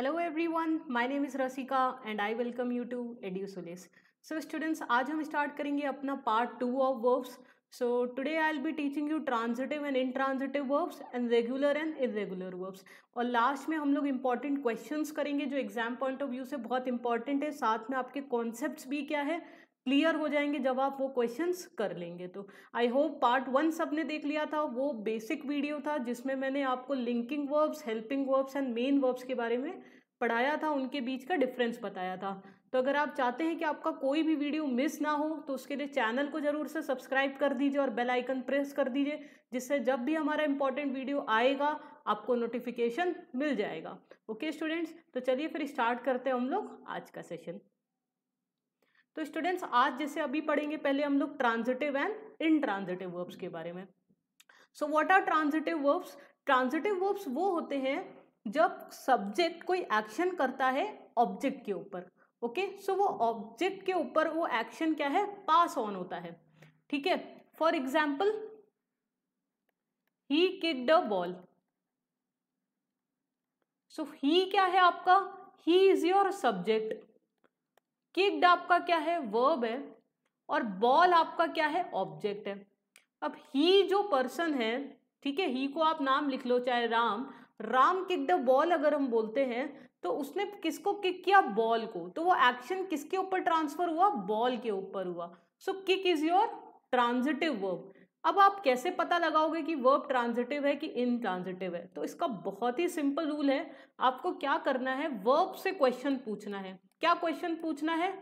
Hello everyone my name is Rasika and I welcome you to Edio Solace so students आज हम start करेंगे अपना part two of verbs so I today be teaching you transitive and in transitive verbs and regular and irregular verbs और last में हम लोग important questions करेंगे जो एग्जाम पॉइंट ऑफ व्यू से बहुत इंपॉर्टेंट है साथ में आपके कॉन्सेप्ट्स भी क्या है क्लियर हो जाएंगे जब आप वो क्वेश्चंस कर लेंगे तो आई होप पार्ट वन सबने देख लिया था वो बेसिक वीडियो था जिसमें मैंने आपको linking verbs helping verbs and main verbs के बारे में पढ़ाया था उनके बीच का डिफरेंस बताया था तो अगर आप चाहते हैं कि आपका कोई भी वीडियो मिस ना हो तो उसके लिए चैनल को ज़रूर से सब्सक्राइब कर दीजिए और बेल आइकन प्रेस कर दीजिए जिससे जब भी हमारा इंपॉर्टेंट वीडियो आएगा आपको नोटिफिकेशन मिल जाएगा ओके स्टूडेंट्स तो चलिए फिर स्टार्ट करते हैं हम लोग आज का सेशन तो स्टूडेंट्स आज जैसे अभी पढ़ेंगे पहले हम लोग ट्रांजिटिव एंड इनट्रांजिटिव वर्ब्स के बारे में so what are transitive verbs transitive verbs वो होते हैं जब सब्जेक्ट कोई एक्शन करता है ऑब्जेक्ट के ऊपर ओके okay? सो so, वो ऑब्जेक्ट के ऊपर वो एक्शन क्या है पास ऑन होता है ठीक है for example he kick the ball so he क्या है आपका he is your subject kicked आपका क्या है वर्ब है और बॉल आपका क्या है ऑब्जेक्ट है अब ही जो पर्सन है ठीक है ही को आप नाम लिख लो चाहे Ram Ram kick the ball अगर हम बोलते हैं तो उसने किसको किक किया बॉल को तो वो एक्शन किसके ऊपर ट्रांसफर हुआ बॉल के ऊपर हुआ so kick is your transitive verb अब आप कैसे पता लगाओगे कि वर्ब ट्रांजिटिव है कि इनट्रांजिटिव है तो इसका बहुत ही सिंपल रूल है आपको क्या करना है वर्ब से क्वेश्चन पूछना है क्या क्वेश्चन पूछना है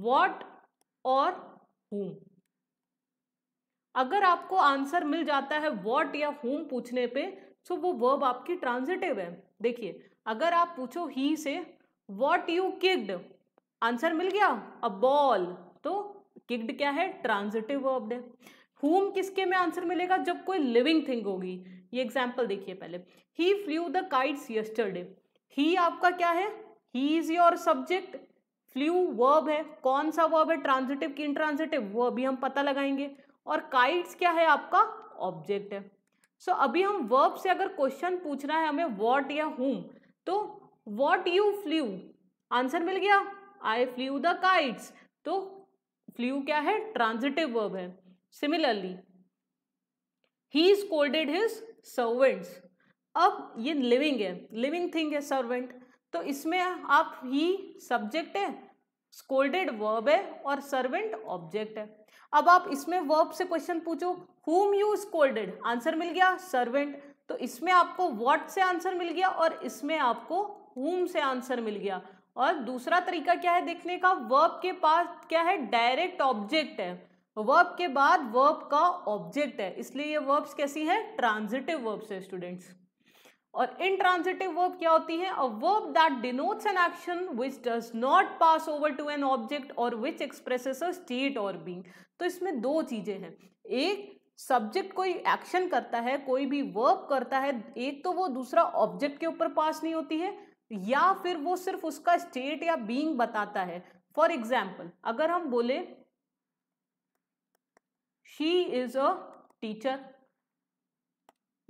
वॉट और हुम अगर आपको आंसर मिल जाता है वॉट या हुम पूछने पे तो वो वर्ब आपकी ट्रांजिटिव है देखिए अगर आप पूछो ही से वॉट यू किड आंसर मिल गया अ बॉल तो किड क्या है ट्रांजिटिव वर्ब है हुम किसके में आंसर मिलेगा जब कोई लिविंग थिंग होगी ये एग्जाम्पल देखिए पहले he flew the kites yesterday he आपका क्या है he is your subject flew verb है कौन सा वर्ब है ट्रांजिटिव की इनट्रांजिटिव वो अभी हम पता लगाएंगे और काइट्स क्या है आपका ऑब्जेक्ट है सो so, अभी हम वर्ब से अगर क्वेश्चन पूछना है हमें वॉट या हुम तो वॉट यू फ्लू आंसर मिल गया आई फ्लू द काइट्स तो फ्लू क्या है ट्रांजिटिव वर्ब है similarly he scolded his servants अब ये लिविंग है लिविंग थिंग है सर्वेंट तो इसमें आप ही सब्जेक्ट है स्कोल्डेड वर्ब है और सर्वेंट ऑब्जेक्ट है अब आप इसमें वर्ब से क्वेश्चन पूछो हुम यू स्कोल्डेड आंसर मिल गया सर्वेंट तो इसमें आपको वॉट से आंसर मिल गया और इसमें आपको हुम से आंसर मिल गया और दूसरा तरीका क्या है देखने का वर्ब के पास क्या है डायरेक्ट ऑब्जेक्ट है वर्ब के बाद वर्ब का ऑब्जेक्ट है इसलिए ये वर्ब्स कैसी है ट्रांजिटिव वर्ब्स है स्टूडेंट्स और इनट्रांजिटिव वर्ब क्या होती है a verb that denotes an action which does not pass over to an object और विच एक्सप्रेसेस अ स्टेट और बींग तो इसमें दो चीज़ें हैं एक सब्जेक्ट कोई एक्शन करता है कोई भी वर्ब करता है एक तो वो दूसरा ऑब्जेक्ट के ऊपर पास नहीं होती है या फिर वो सिर्फ उसका स्टेट या बींग बताता है फॉर एग्जाम्पल अगर हम बोले शी इज अ टीचर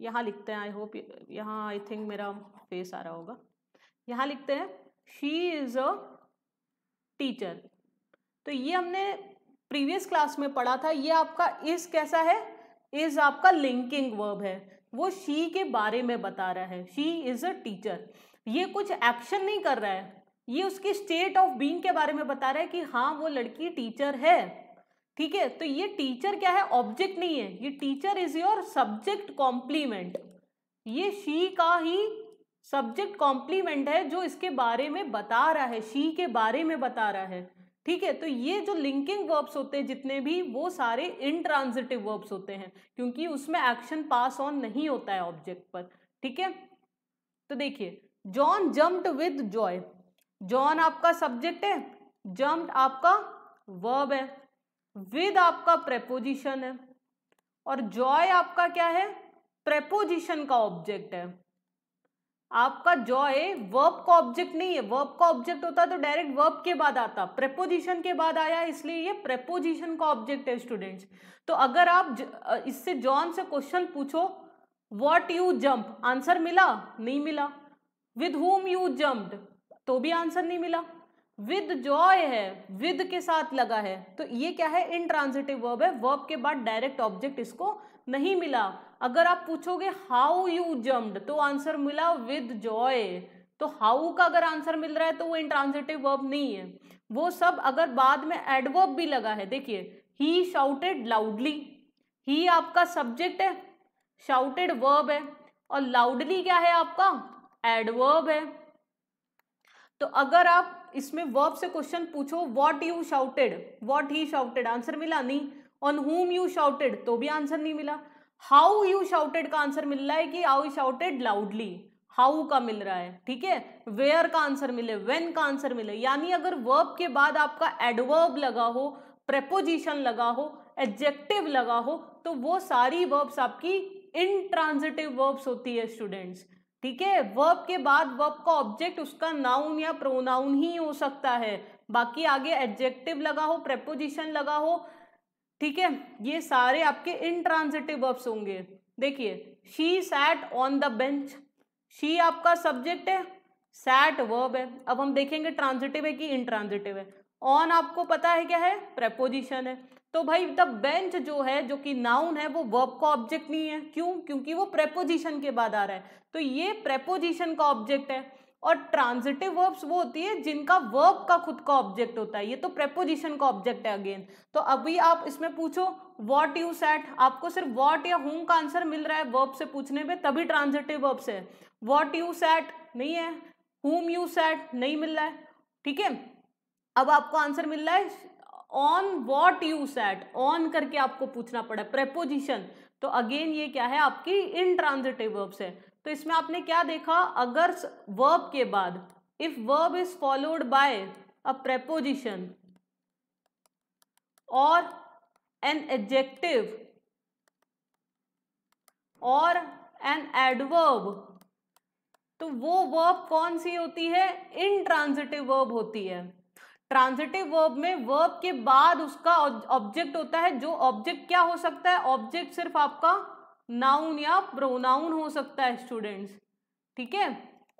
यहाँ लिखते हैं आई होप यहाँ आई थिंक मेरा फेस आ रहा होगा यहाँ लिखते हैं शी इज़ अ टीचर तो ये हमने प्रीवियस क्लास में पढ़ा था ये आपका इज़ कैसा है इज़ आपका लिंकिंग वर्ब है वो शी के बारे में बता रहा है शी इज़ अ टीचर ये कुछ एक्शन नहीं कर रहा है ये उसकी स्टेट ऑफ बींग के बारे में बता रहा है कि हाँ वो लड़की टीचर है ठीक है तो ये टीचर क्या है ऑब्जेक्ट नहीं है ये teacher is your subject complement ये शी का ही सब्जेक्ट कॉम्प्लीमेंट है जो इसके बारे में बता रहा है शी के बारे में बता रहा है ठीक है तो ये जो लिंकिंग वर्ब्स होते हैं जितने भी वो सारे इनट्रांजिटिव वर्ब्स होते हैं क्योंकि उसमें एक्शन पास ऑन नहीं होता है ऑब्जेक्ट पर ठीक है तो देखिए John jumped with joy John आपका सब्जेक्ट है जम्प्ड आपका वर्ब है विद आपका प्रेपोजिशन है और जॉय आपका क्या है प्रेपोजिशन का ऑब्जेक्ट है आपका जॉय वर्ब का ऑब्जेक्ट नहीं है वर्ब का ऑब्जेक्ट होता तो डायरेक्ट वर्ब के बाद आता प्रेपोजिशन के बाद आया इसलिए ये प्रेपोजिशन का ऑब्जेक्ट है स्टूडेंट्स तो अगर आप इससे जॉन से क्वेश्चन पूछो वॉट यू जम्प आंसर मिला नहीं मिला विद होम यू जंप्ड तो भी आंसर नहीं मिला विद जॉय है विद के साथ लगा है तो ये क्या है इनट्रांजिटिव वर्ब है वर्ब के बाद डायरेक्ट ऑब्जेक्ट इसको नहीं मिला अगर आप पूछोगे हाउ यू जम्ड तो आंसर मिला विद जॉय तो हाउ का अगर आंसर मिल रहा है तो वो इंट्रांजिटिव वर्ब नहीं है वो सब अगर बाद में एडवर्ब भी लगा है देखिए ही शाउटेड लाउडली ही आपका सब्जेक्ट है शाउटेड वर्ब है और लाउडली क्या है आपका एडवर्ब है तो अगर आप इसमें वर्ब से क्वेश्चन पूछो what you shouted what he shouted answer मिला नहीं ऑन हुम यू शाउटेड तो भी आंसर नहीं मिला हाउ यू शाउटेड का आंसर मिल रहा है कि हाउ शाउटेड लाउडली हाउ का मिल रहा है ठीक है वेयर का आंसर मिले वेन का आंसर मिले यानी अगर वर्ब के बाद आपका एडवर्ब लगा हो प्रपोजिशन लगा हो एडजेक्टिव लगा हो तो वो सारी वर्ब्स आपकी इनट्रांजिटिव वर्ब्स होती है स्टूडेंट्स ठीक है वर्ब के बाद वर्ब का ऑब्जेक्ट उसका नाउन या प्रोनाउन ही हो सकता है बाकी आगे एडजेक्टिव लगा हो प्रेपोजिशन लगा हो ठीक है ये सारे आपके इनट्रांजिटिव वर्ब्स होंगे देखिए she sat on the bench she आपका सब्जेक्ट है सैट वर्ब है अब हम देखेंगे ट्रांजिटिव है कि इनट्रांजिटिव है ऑन आपको पता है क्या है प्रेपोजिशन है तो भाई द बेंच जो है जो कि नाउन है वो वर्ब का ऑब्जेक्ट नहीं है क्यों क्योंकि वो प्रेपोजिशन के बाद आ रहा है तो ये प्रेपोजिशन का ऑब्जेक्ट है और ट्रांजिटिव वर्ब्स वो होती है जिनका वर्ब का खुद का ऑब्जेक्ट होता है ये तो प्रेपोजिशन का ऑब्जेक्ट है अगेन तो अभी आप इसमें पूछो वॉट यू सेट आपको सिर्फ वॉट या होम का आंसर मिल रहा है वर्ब से पूछने पे तभी ट्रांजिटिव वर्ब्स है वॉट यू सेट नहीं है हुम यू सेट नहीं मिल रहा है ठीक है अब आपको आंसर मिल रहा है on what you set on करके आपको पूछना पड़ा प्रेपोजिशन तो अगेन ये क्या है आपकी इन ट्रांजिटिव वर्ब्स है तो इसमें आपने क्या देखा अगर वर्ब के बाद if verb is followed by a preposition और एन एडजेक्टिव और एन एडवर्ब तो वो वर्ब कौन सी होती है इनट्रांजिटिव वर्ब होती है ट्रांजिटिव वर्ब में वर्ब के बाद उसका ऑब्जेक्ट होता है जो ऑब्जेक्ट क्या हो सकता है ऑब्जेक्ट सिर्फ आपका नाउन या प्रोनाउन हो सकता है स्टूडेंट्स ठीक है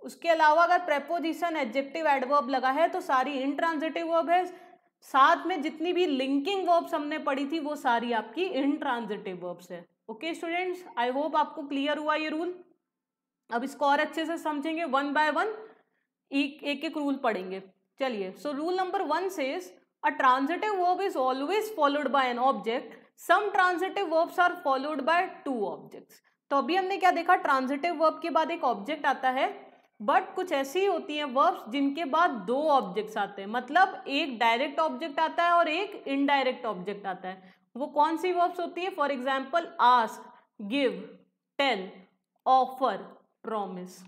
उसके अलावा अगर प्रेपोजिशन एडजेक्टिव एडवर्ब लगा है तो सारी इनट्रांजिटिव वर्ब है साथ में जितनी भी लिंकिंग वर्ब्स हमने पढ़ी थी वो सारी आपकी इनट्रांजिटिव वर्ब्स है ओके स्टूडेंट्स आई होप आपको क्लियर हुआ ये रूल अब इसको और अच्छे से समझेंगे वन बाय वन एक एक रूल पढ़ेंगे चलिए so rule number one says a transitive verb is always followed by an object some transitive verbs are followed by two objects तो अभी हमने क्या देखा ट्रांजिटिव वर्ब के बाद एक ऑब्जेक्ट आता है बट कुछ ऐसी होती हैं वर्ब्स जिनके बाद दो ऑब्जेक्ट्स आते हैं मतलब एक डायरेक्ट ऑब्जेक्ट आता है और एक इनडायरेक्ट ऑब्जेक्ट आता है वो कौन सी वर्ब्स होती है for example ask give tell offer promise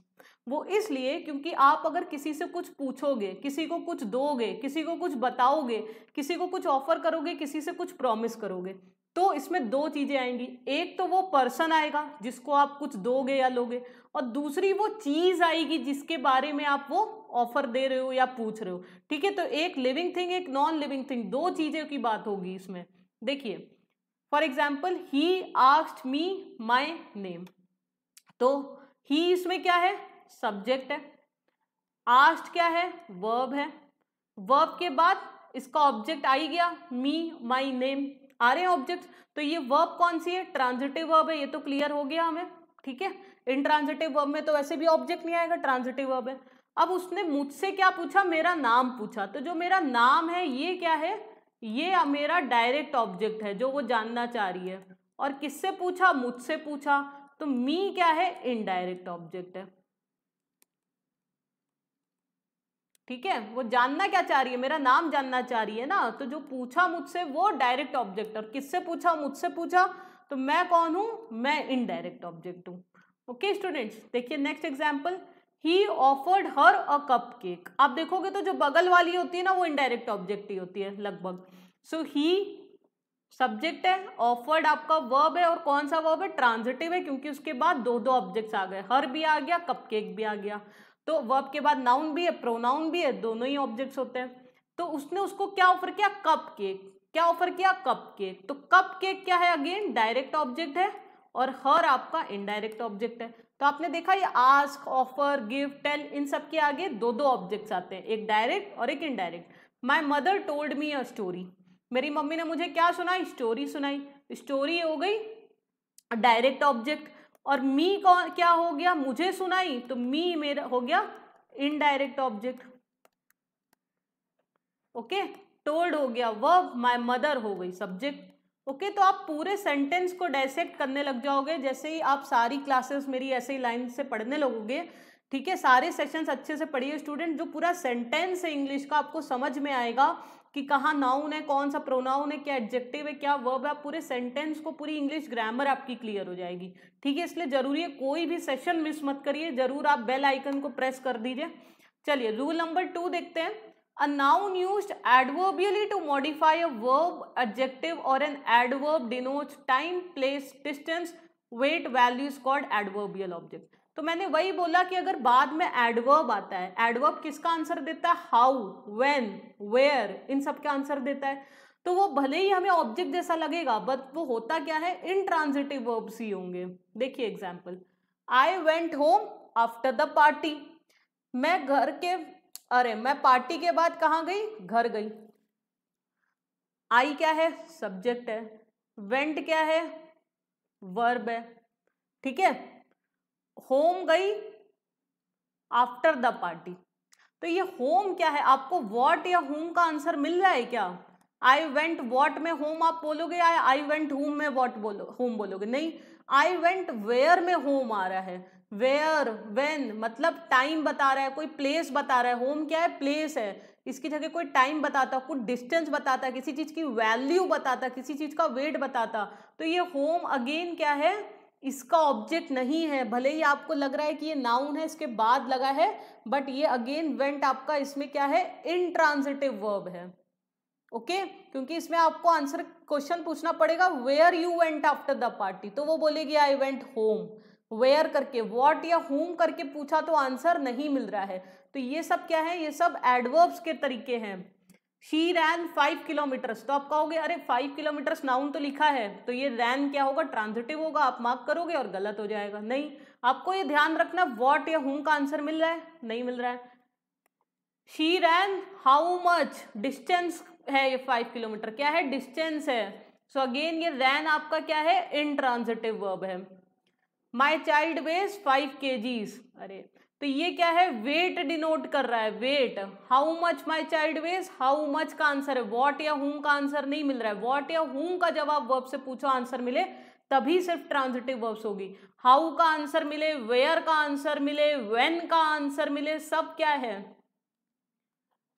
वो इसलिए क्योंकि आप अगर किसी से कुछ पूछोगे किसी को कुछ दोगे किसी को कुछ बताओगे किसी को कुछ ऑफर करोगे किसी से कुछ प्रॉमिस करोगे तो इसमें दो चीज़ें आएंगी एक तो वो पर्सन आएगा जिसको आप कुछ दोगे या लोगे और दूसरी वो चीज़ आएगी जिसके बारे में आप वो ऑफर दे रहे हो या पूछ रहे हो ठीक है तो एक लिविंग थिंग एक नॉन लिविंग थिंग दो चीज़ों की बात होगी इसमें देखिए for example he asked me my name तो ही इसमें क्या है सब्जेक्ट है आस्ट क्या है वर्ब है वर्ब के बाद इसका ऑब्जेक्ट आई गया मी माई नेम आ रहे हैं ऑब्जेक्ट तो ये वर्ब कौन सी है ट्रांजिटिव वर्ब है ये तो क्लियर हो गया हमें ठीक है इन ट्रांजिटिव वर्ब में तो वैसे भी ऑब्जेक्ट नहीं आएगा ट्रांजिटिव वर्ब है अब उसने मुझसे क्या पूछा मेरा नाम पूछा तो जो मेरा नाम है ये क्या है ये मेरा डायरेक्ट ऑब्जेक्ट है जो वो जानना चाह रही है और किससे पूछा मुझसे पूछा तो मी क्या है इनडायरेक्ट ऑब्जेक्ट है ठीक है वो जानना क्या चाह रही है मेरा नाम जानना चाह रही है ना तो जो पूछा मुझसे वो डायरेक्ट ऑब्जेक्ट और किससे पूछा मुझसे पूछा तो मैं कौन हूँ मैं इनडायरेक्ट ऑब्जेक्ट हूँ ओके स्टूडेंट्स देखिए next example he offered her a cup cake आप देखोगे तो जो बगल वाली होती है ना वो इनडायरेक्ट ऑब्जेक्ट ही होती है लगभग सो ही सब्जेक्ट है ऑफर्ड आपका वर्ब है और कौन सा वर्ब है ट्रांजिटिव है क्योंकि उसके बाद दो दो ऑब्जेक्ट आ गए हर भी आ गया कप भी आ गया तो वर्ब के बाद नाउन भी है प्रोनाउन भी है दोनों ही ऑब्जेक्ट्स होते हैं तो उसने उसको क्या ऑफर किया कप केक क्या ऑफर किया कप केक तो कप केक क्या है अगेन डायरेक्ट ऑब्जेक्ट है और हर आपका इनडायरेक्ट ऑब्जेक्ट है तो आपने देखा ये आस्क ऑफर गिव टेल इन सब के आगे दो दो ऑब्जेक्ट्स आते हैं एक डायरेक्ट और एक indirect my mother told me a story मेरी मम्मी ने मुझे क्या सुनाई स्टोरी सुनाई स्टोरी हो गई डायरेक्ट ऑब्जेक्ट और मी कौन क्या हो गया मुझे सुनाई तो मी मेरा हो गया इनडायरेक्ट ऑब्जेक्ट ओके टोल्ड हो गया वर्ब माय मदर हो गई सब्जेक्ट ओके okay, तो आप पूरे सेंटेंस को डायसेक्ट करने लग जाओगे जैसे ही आप सारी क्लासेस मेरी ऐसे ही लाइन से पढ़ने लगोगे ठीक है सारे सेशंस अच्छे से पढ़िए स्टूडेंट जो पूरा सेंटेंस है इंग्लिश का आपको समझ में आएगा कि कहाँ नाउन है कौन सा प्रोनाउन है क्या एडजेक्टिव है क्या वर्ब है पूरे सेंटेंस को पूरी इंग्लिश ग्रामर आपकी क्लियर हो जाएगी ठीक है इसलिए जरूरी है कोई भी सेशन मिस मत करिए जरूर आप बेल आइकन को प्रेस कर दीजिए चलिए रूल नंबर टू देखते हैं a noun use adverbially to modify a verb adjective और an adverb denote time place distance weight value is called adverbial object तो मैंने वही बोला कि अगर बाद में एडवर्ब आता है एडवर्ब किसका आंसर देता है हाउ वेन वेयर इन सब का आंसर देता है तो वो भले ही हमें ऑब्जेक्ट जैसा लगेगा बट वो होता क्या है इनट्रांजिटिव वर्ब्स ही होंगे देखिए example I went home after the party मैं घर के अरे मैं पार्टी के बाद कहाँ गई घर गई आई क्या है सब्जेक्ट है वेंट क्या है वर्ब है ठीक है होम गई आफ्टर द पार्टी तो ये होम क्या है आपको वॉट या होम का आंसर मिल रहा है क्या आई वेंट वॉट में होम आप बोलोगे या आई वेंट होम में वॉट बोलो होम बोलोगे नहीं आई वेंट वेयर में होम आ रहा है वेयर वेन मतलब टाइम बता रहा है कोई प्लेस बता रहा है होम क्या है प्लेस है इसकी जगह कोई टाइम बताता कुछ डिस्टेंस बताता किसी चीज़ की वैल्यू बताता किसी चीज़ का वेट बताता तो ये होम अगेन क्या है इसका ऑब्जेक्ट नहीं है भले ही आपको लग रहा है कि ये नाउन है इसके बाद लगा है बट ये अगेन वेंट आपका इसमें क्या है इनट्रांजिटिव वर्ब है ओके okay? क्योंकि इसमें आपको आंसर क्वेश्चन पूछना पड़ेगा where you went after the party तो वो बोलेगी आई वेंट होम वेयर करके वॉट या होम करके पूछा तो आंसर नहीं मिल रहा है तो ये सब क्या है ये सब एडवर्ब्स के तरीके हैं शी रैन फाइव किलोमीटर्स तो आप कहोगे अरे फाइव किलोमीटर्स नाउन तो लिखा है तो ये रैन क्या होगा ट्रांजिटिव होगा आप मार्क करोगे और गलत हो जाएगा नहीं आपको ये ध्यान रखना वॉट या हूम का आंसर मिल रहा है नहीं मिल रहा है she ran how much distance है ये फाइव किलोमीटर क्या है डिस्टेंस है सो so अगेन ये रैन आपका क्या है इनट्रांजिटिव वर्ब है माई चाइल्ड वेज फाइव के जीज अरे तो ये क्या है वेट डिनोट कर रहा है weight how much my child weighs how much का आंसर है वॉट या हूं का आंसर नहीं मिल रहा है वॉट या हूम का जवाब वर्ब से पूछो आंसर मिले तभी सिर्फ ट्रांजिटिव वर्ब्स होगी हाउ का आंसर मिले वेयर का आंसर मिले वेन का आंसर मिले सब क्या है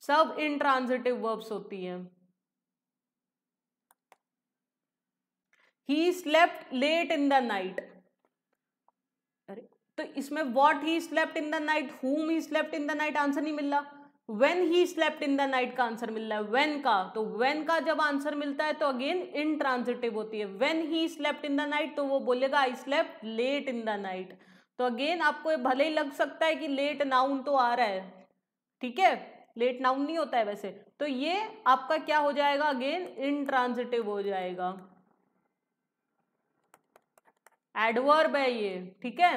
सब इन ट्रांजिटिव वर्ब्स होती है he slept late in the night तो इसमें what he slept in the night whom he slept in the night answer नहीं मिल रहा when he slept in the night का आंसर मिल रहा है वेन का तो वेन का जब आंसर मिलता है तो अगेन इनट्रांजिटिव होती है when he slept in the night तो वो बोलेगा I slept late in the night तो अगेन आपको भले ही लग सकता है कि लेट नाउन तो आ रहा है ठीक है लेट नाउन नहीं होता है वैसे तो ये आपका क्या हो जाएगा अगेन इनट्रांजिटिव हो जाएगा एडवर्ब है ये ठीक है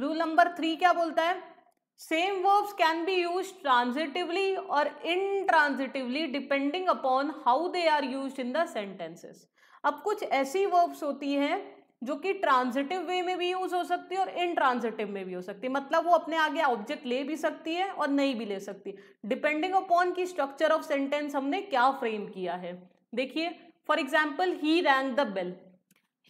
रूल नंबर थ्री क्या बोलता है same verbs can be use transitively और intransitively depending upon how they are use in the sentences अब कुछ ऐसी वर्ब्स होती हैं जो कि ट्रांजिटिव वे में भी यूज हो सकती है और इनट्रांजिटिव में भी हो सकती है मतलब वो अपने आगे ऑब्जेक्ट ले भी सकती है और नहीं भी ले सकती डिपेंडिंग अपॉन की स्ट्रक्चर ऑफ सेंटेंस हमने क्या फ्रेम किया है देखिए for example he rang the bell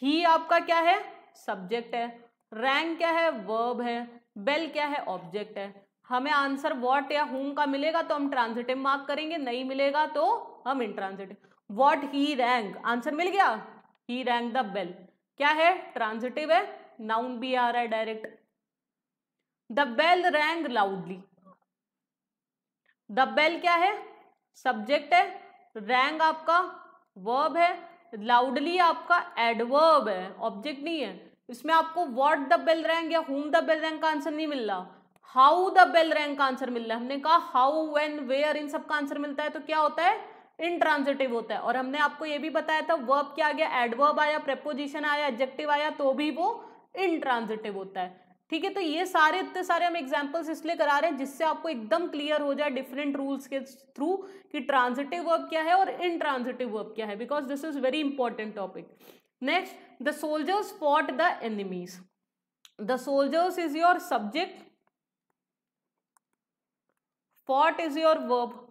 he आपका क्या है सब्जेक्ट है रैंक क्या है वर्ब है बेल क्या है ऑब्जेक्ट है हमें आंसर वॉट या हुम का मिलेगा तो हम ट्रांजिटिव मार्क करेंगे नहीं मिलेगा तो हम intransitive what he rang answer मिल गया ही रैंक द बेल क्या है ट्रांजिटिव है नाउन भी आ रहा है direct the bell rang loudly the bell क्या है सब्जेक्ट है रैंग आपका वर्ब है लाउडली आपका एडवर्ब है ऑब्जेक्ट नहीं है इसमें आपको वॉट द बेल रैंक या होम द बेल रैंक का आंसर नहीं मिल रहा हाउ द बेल रैंक का आंसर मिल रहा है हमने कहा हाउ वेन वेयर इन सब का आंसर मिलता है तो क्या होता है इनट्रांजिटिव होता है और हमने आपको ये भी बताया था वर्ब क्या आ गया एडवर्ब आया प्रपोजिशन आया एडजेक्टिव आया तो भी वो इनट्रांजिटिव होता है ठीक है तो ये सारे इतने सारे हम एग्जाम्पल्स इसलिए करा रहे हैं जिससे आपको एकदम क्लियर हो जाए डिफरेंट रूल्स के थ्रू कि ट्रांजिटिव वर्ब क्या है और इनट्रांजिटिव वर्ब क्या है because this is very important topic next the soldiers fought the enemies the soldiers is your subject fought is your verb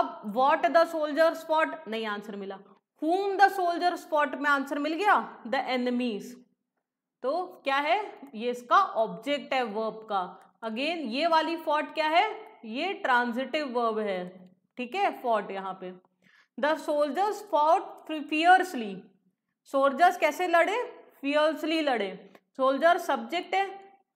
अब वॉट द सोल्जर स्पॉट नहीं answer मिला whom the soldier fought में answer मिल गया the enemies तो क्या है ये इसका ऑब्जेक्ट है वर्ब का अगेन ये वाली फॉट क्या है ये ट्रांजिटिव वर्ब है ठीक है फॉट यहाँ पे the soldiers fought fiercely soldiers कैसे लड़े फियर्सली लड़े सोल्जर सब्जेक्ट है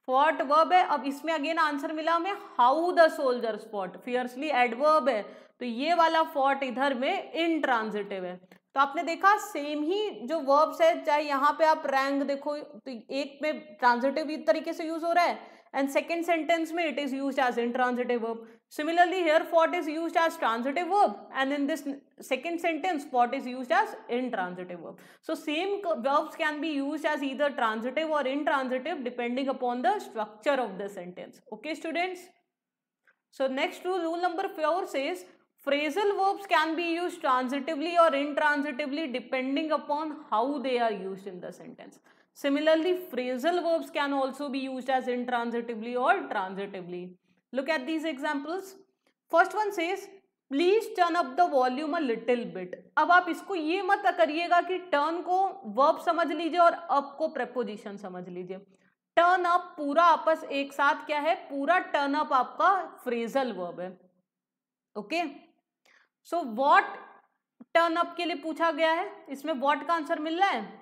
फॉट वर्ब है अब इसमें अगेन आंसर मिला हमें how the soldiers fought fiercely adverb है तो ये वाला फॉट इधर में इनट्रांजिटिव है तो आपने देखा सेम ही जो वर्ब्स है चाहे यहाँ पे आप रैंक देखो तो एक में ट्रांजिटिव तरीके से यूज हो रहा है and second sentence mein it is used as intransitive verb. Similarly here what is is used as transitive verb and in this second sentence what is is used as intransitive verb. So same verbs can be used as either transitive or intransitive depending upon the structure of the sentence. Okay students? So next rule, rule number 4 says phrasal verbs can be used transitively or intransitively depending upon how they are used in the sentence. Similarly, phrasal verbs can also be used as intransitively or transitively. Look at these examples. First one says, please turn up the volume a little bit अब आप इसको ये मत करिएगा कि turn को verb समझ लीजिए और अप को प्रपोजिशन समझ लीजिए टर्न अप पूरा आपस एक साथ क्या है पूरा टर्न अप आपका फ्रेजल वर्ब है okay so what turn up के लिए पूछा गया है इसमें वॉट का आंसर मिल रहा है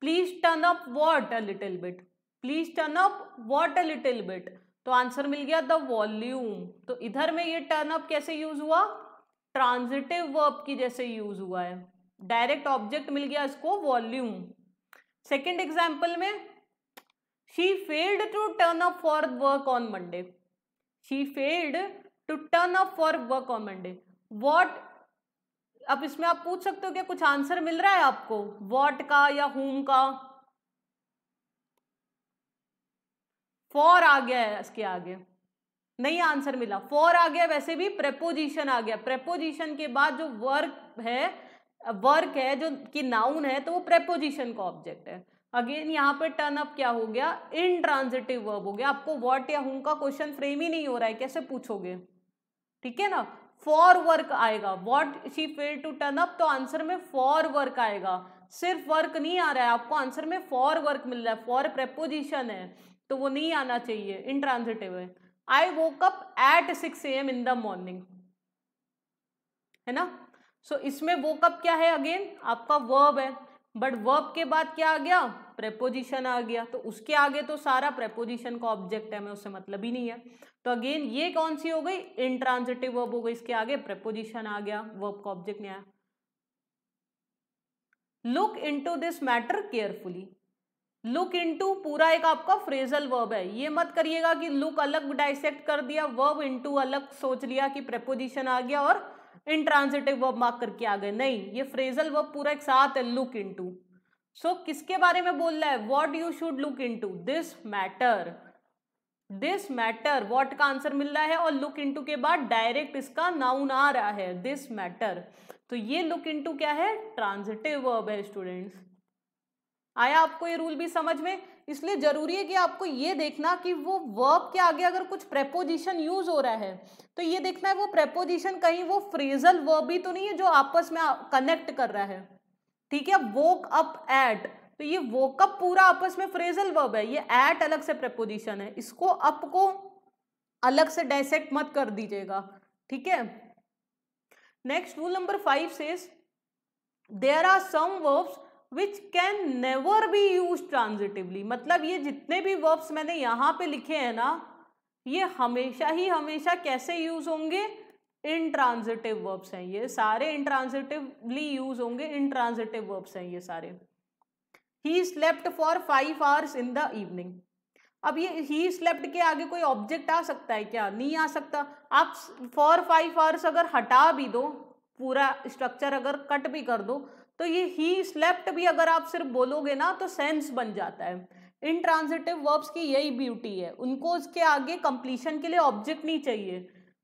please turn up what a little bit please turn up what a little bit तो आंसर मिल गया द वॉल्यूम तो इधर में ये टर्न अप कैसे यूज हुआ ट्रांजिटिव वर्ब की जैसे यूज हुआ है डायरेक्ट ऑब्जेक्ट मिल गया इसको वॉल्यूम सेकेंड एग्जाम्पल में she failed to turn up for work on Monday she failed to turn up for work on Monday what अब इसमें आप पूछ सकते हो क्या कुछ आंसर मिल रहा है आपको वॉट का या हुम का फॉर आ गया है इसके आगे नहीं आंसर मिला फॉर आ गया वैसे भी प्रेपोजिशन आ गया प्रेपोजिशन के बाद जो वर्क है वर्क है जो कि नाउन है तो वो प्रेपोजिशन का ऑब्जेक्ट है अगेन यहाँ पे टर्न अप क्या हो गया इनट्रांजिटिव वर्ब हो गया आपको वॉट या हुम का क्वेश्चन फ्रेम ही नहीं हो रहा है कैसे पूछोगे ठीक है ना फॉर वर्क आएगा what she fail to turn up तो आंसर में फॉर वर्क आएगा सिर्फ वर्क नहीं आ रहा है आपको आंसर में फॉर वर्क मिल रहा है फॉर प्रपोजिशन है तो वो नहीं आना चाहिए इंट्रांसिटिव है I woke at six A M in the morning है ना सो so, इसमें वोकअप क्या है अगेन आपका वर्ब है बट वर्ब के बाद क्या आ गया प्रेपोजिशन आ गया तो उसके आगे तो सारा प्रेपोजिशन का ऑब्जेक्ट है मैं उससे मतलब ही नहीं है तो अगेन ये कौन सी हो गई इंट्रांजिटिव वर्ब हो गई इसके आगे प्रेपोजिशन आ गया वर्ब का ऑब्जेक्ट नहीं आया look into this matter carefully look into पूरा एक आपका फ्रेजल वर्ब है ये मत करिएगा कि लुक अलग डाइसेक्ट कर दिया वर्ब इनटू अलग सोच लिया कि प्रेपोजिशन आ गया और इंट्रांजिटिव वर्ब मार्क करके आ गए नहीं ये फ्रेजल वर्ब पूरा एक साथ है लुक इनटू सो so, किसके बारे में बोल रहा है what you should look into this matter this matter what का आंसर मिल रहा है और लुक इनटू के बाद डायरेक्ट इसका नाउन आ रहा है दिस मैटर तो ये लुक इनटू क्या है ट्रांजिटिव वर्ब है स्टूडेंट्स आया आपको ये रूल भी समझ में इसलिए जरूरी है कि आपको ये देखना कि वो वर्ब के आगे अगर कुछ प्रेपोजिशन यूज हो रहा है तो ये देखना है वो प्रेपोजिशन कहीं वो फ्रेजल वर्ब भी तो नहीं है जो आपस में कनेक्ट कर रहा है ठीक है वोक अप एट तो ये वोक अप पूरा आपस में फ्रेजल वर्ब है ये एट अलग से प्रपोजिशन है इसको अप को अलग से डायसेक्ट मत कर दीजिएगा ठीक है next rule number five says there are some verbs which can never be use transitively मतलब ये जितने भी वर्ब्स मैंने यहां पे लिखे हैं ना ये हमेशा ही हमेशा कैसे यूज होंगे इंट्रांजिटिव वर्ब्स हैं ये सारे इंट्रांजिटिवली यूज होंगे इंट्रांजिटिव वर्ब्स हैं ये सारे he slept for five hours in the evening अब ये ही स्लेप्ट के आगे कोई ऑब्जेक्ट आ सकता है क्या नहीं आ सकता आप फॉर फाइव आवर्स अगर हटा भी दो पूरा स्ट्रक्चर अगर कट भी कर दो तो ये ही स्लेप्ट भी अगर आप सिर्फ बोलोगे ना तो सेंस बन जाता है इन ट्रांजिटिव वर्ब्स की यही ब्यूटी है उनको उसके आगे कंप्लीशन के लिए ऑब्जेक्ट नहीं चाहिए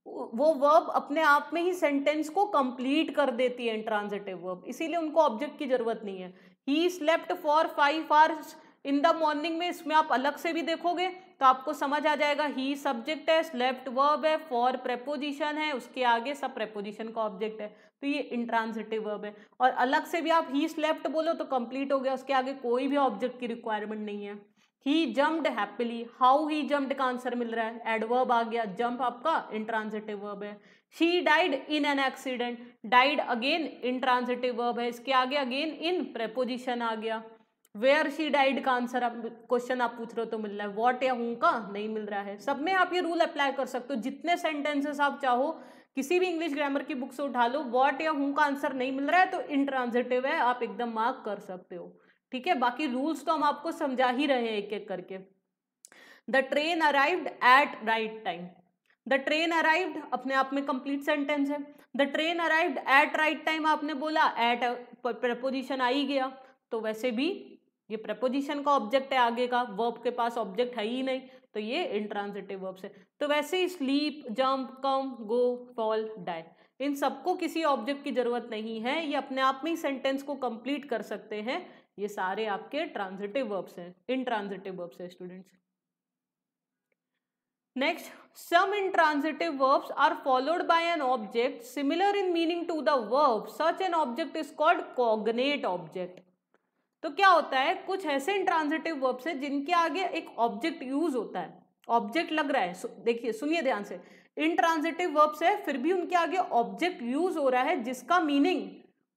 वो वर्ब अपने आप में ही सेंटेंस को कंप्लीट कर देती है इंट्रांजिटिव वर्ब इसीलिए उनको ऑब्जेक्ट की जरूरत नहीं है he slept for five hours in the morning में इसमें आप अलग से भी देखोगे तो आपको समझ आ जाएगा ही सब्जेक्ट है स्लेप्ट वर्ब है फॉर प्रेपोजिशन है उसके आगे सब प्रेपोजिशन का ऑब्जेक्ट है तो ये इंट्रांजिटिव वर्ब है और अलग से भी आप ही स्लेप्ट बोलो तो कंप्लीट हो गया उसके आगे कोई भी ऑब्जेक्ट की रिक्वायरमेंट नहीं है he jumped happily how he jumped का आंसर मिल रहा है एडवर्ब आ गया जम्प आपका इंट्रांजिटिव वर्ब है she died in an accident died again intransitive verb है इसके आगे अगेन इन प्रेपोजिशन आ गया वेयर शी डाइड का आंसर आप क्वेश्चन आप पूछ रहे हो तो मिल रहा है वॉट या हूं का नहीं मिल रहा है सब में आप ये रूल अप्लाई कर सकते हो जितने सेंटेंसेस आप चाहो किसी भी इंग्लिश ग्रामर की बुक से उठा लो वॉट या हूं का आंसर नहीं मिल रहा है तो इंट्रांजिटिव है आप एकदम मार्क कर सकते हो ठीक है बाकी रूल्स तो हम आपको समझा ही रहे हैं एक एक करके the train arrived at right time the train arrived अपने आप में कंप्लीट सेंटेंस है the train arrived at right time आपने बोला एट प्रपोजिशन आ ही गया तो वैसे भी ये प्रपोजिशन का ऑब्जेक्ट है आगे का वर्ब के पास ऑब्जेक्ट है ही नहीं तो ये इंट्रांसिटिव वर्ब्स है तो वैसे ही sleep jump come go fall die इन सबको किसी ऑब्जेक्ट की जरूरत नहीं है ये अपने आप में ही सेंटेंस को कंप्लीट कर सकते हैं ये सारे आपके ट्रांजिटिव वर्ब्स हैं ट्रांजिटिव वर्ब्स हैं students some in transitive verbs are followed by an object similar in meaning to the verb such an object is called cognate object तो क्या होता है कुछ ऐसे ट्रांजिटिव वर्ब्स हैं जिनके आगे एक ऑब्जेक्ट यूज होता है ऑब्जेक्ट लग रहा है सु, देखिए सुनिए ध्यान से इन ट्रांजिटिव वर्ब्स है फिर भी उनके आगे ऑब्जेक्ट यूज हो रहा है जिसका मीनिंग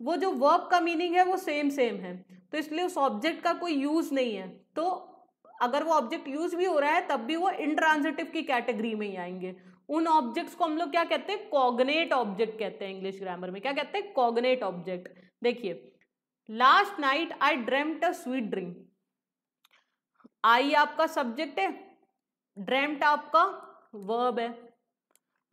वो जो वर्ब का मीनिंग है वो सेम सेम है तो इसलिए उस ऑब्जेक्ट का कोई यूज़ नहीं है तो अगर वो ऑब्जेक्ट यूज भी हो रहा है तब भी वो इंट्रांजिटिव की कैटेगरी में ही आएंगे उन ऑब्जेक्ट्स को हम लोग क्या कहते हैं कॉग्नेट ऑब्जेक्ट कहते हैं इंग्लिश ग्रामर में क्या कहते हैं कॉग्नेट ऑब्जेक्ट देखिए last night I dreamt a sweet dream I आपका सब्जेक्ट है ड्रेम्ट आपका वर्ब है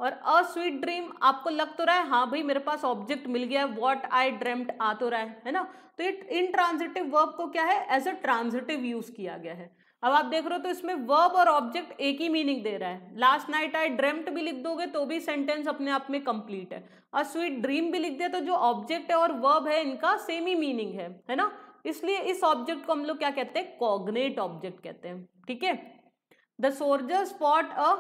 और अ स्वीट ड्रीम आपको लग तो रहा है हाँ भाई मेरे पास ऑब्जेक्ट मिल गया है वॉट आई ड्रेम्ट आ तो रहा है है ना तो ये इन ट्रांजिटिव वर्ब को क्या है एज अ ट्रांजिटिव यूज किया गया है अब आप देख रहे हो तो इसमें वर्ब और ऑब्जेक्ट एक ही मीनिंग दे रहा है लास्ट नाइट आई ड्रेम्ट भी लिख दोगे तो भी सेंटेंस अपने आप में कंप्लीट है अ स्वीट ड्रीम भी लिख दिया तो जो ऑब्जेक्ट है और वर्ब है इनका सेम ही मीनिंग है है ना इसलिए इस ऑब्जेक्ट को हम लोग क्या कहते हैं कॉग्नेट ऑब्जेक्ट कहते हैं ठीक है the soldier fought a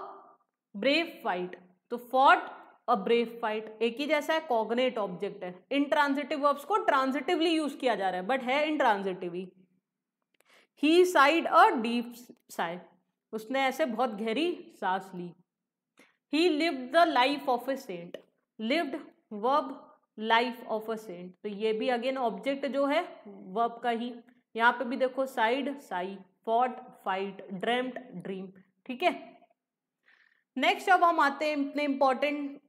brave fight तो फॉट अ ब्रेफ फाइट एक ही जैसा है कॉग्नेट ऑब्जेक्ट है ट्रांजिटिव वर्ब्स को ट्रांजिटिवली यूज किया जा रहा है बट है intransitively he sighed a deep sigh उसने ऐसे बहुत गहरी सांस ली he live the life of a saint lived verb life of a saint तो ये भी अगेन ऑब्जेक्ट जो है वर्ब का ही यहाँ पे भी देखो sighed sigh fought fight dreamed dream ठीक है नेक्स्ट अब हम आते हैं इतने इंपॉर्टेंट